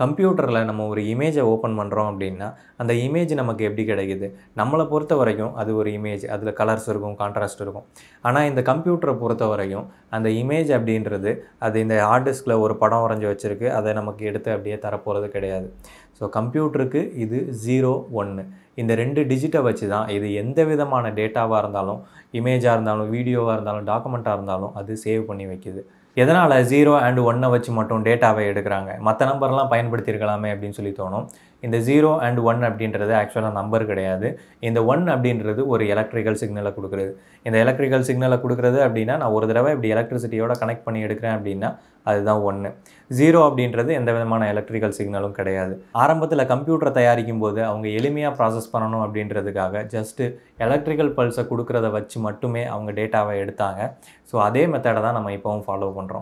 கம்ப்யூட்டரில் நம்ம ஒரு இமேஜை ஓப்பன் பண்ணுறோம் அப்படின்னா அந்த இமேஜ் நமக்கு எப்படி கிடைக்குது நம்மளை பொறுத்த வரைக்கும் அது ஒரு இமேஜ் அதில் கலர்ஸ் இருக்கும் கான்ட்ராஸ்ட் இருக்கும் ஆனால் இந்த கம்ப்யூட்டரை பொறுத்த வரைக்கும் அந்த இமேஜ் அப்படின்றது அது இந்த ஹார்ட் டிஸ்கில் ஒரு படம் வரைஞ்சி வச்சுருக்கு அதை நமக்கு எடுத்து அப்படியே தரப்போகிறது கிடையாது ஸோ கம்ப்யூட்டருக்கு இது ஜீரோ ஒன்று இந்த ரெண்டு டிஜிட்டை வச்சு தான் இது எந்த விதமான டேட்டாவாக இருந்தாலும் இமேஜாக இருந்தாலும் வீடியோவாக இருந்தாலும் டாக்குமெண்ட்டாக இருந்தாலும் அது சேவ் பண்ணி வைக்கிது எதனால் ஜீரோ அண்ட் ஒன்னை வச்சு மட்டும் டேட்டாவை எடுக்கிறாங்க மற்ற நம்பர்லாம் பயன்படுத்தியிருக்கலாமே அப்படின்னு சொல்லி தோணும் இந்த ஜீரோ அண்ட் ஒன் அப்படின்றது ஆக்சுவலாக நம்பர் கிடையாது இந்த ஒன் அப்படின்றது ஒரு எலக்ட்ரிக்கல் சிக்னலை கொடுக்குறது இந்த எலக்ட்ரிக்கல் சிக்னலை கொடுக்குறது அப்படின்னா நான் ஒரு தடவை இப்படி எலக்ட்ரிசிட்டியோட கனெக்ட் பண்ணி எடுக்கிறேன் அப்படின்னா அதுதான் ஒன்று ஜீரோ அப்படின்றது எந்த விதமான எலக்ட்ரிக்கல் சிக்னலும் கிடையாது ஆரம்பத்தில் கம்ப்யூட்டரை தயாரிக்கும் போது அவங்க எளிமையாக ப்ராசஸ் பண்ணணும் அப்படின்றதுக்காக ஜஸ்ட்டு எலக்ட்ரிக்கல் பல்ஸை கொடுக்குறத வச்சு மட்டுமே அவங்க டேட்டாவை எடுத்தாங்க ஸோ அதே மெத்தடை தான் நம்ம இப்போவும் ஃபாலோ பண்ணுறோம்